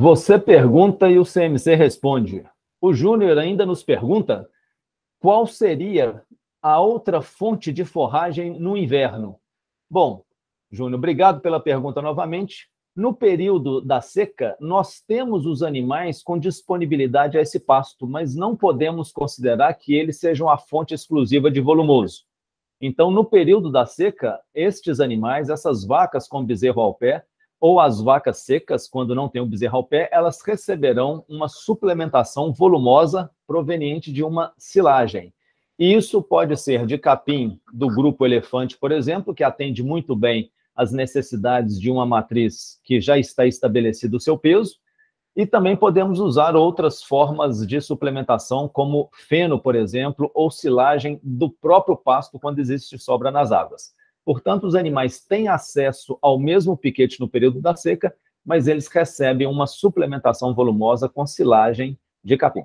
Você pergunta e o CMC responde. O Júnior ainda nos pergunta qual seria a outra fonte de forragem no inverno. Bom, Júnior, obrigado pela pergunta novamente. No período da seca, nós temos os animais com disponibilidade a esse pasto, mas não podemos considerar que eles sejam a fonte exclusiva de volumoso. Então, no período da seca, estes animais, essas vacas com bezerro ao pé, ou as vacas secas, quando não tem o bezerro ao pé, elas receberão uma suplementação volumosa proveniente de uma silagem. E isso pode ser de capim do grupo elefante, por exemplo, que atende muito bem as necessidades de uma matriz que já está estabelecido o seu peso, e também podemos usar outras formas de suplementação, como feno, por exemplo, ou silagem do próprio pasto quando existe sobra nas águas. Portanto, os animais têm acesso ao mesmo piquete no período da seca, mas eles recebem uma suplementação volumosa com silagem de capim.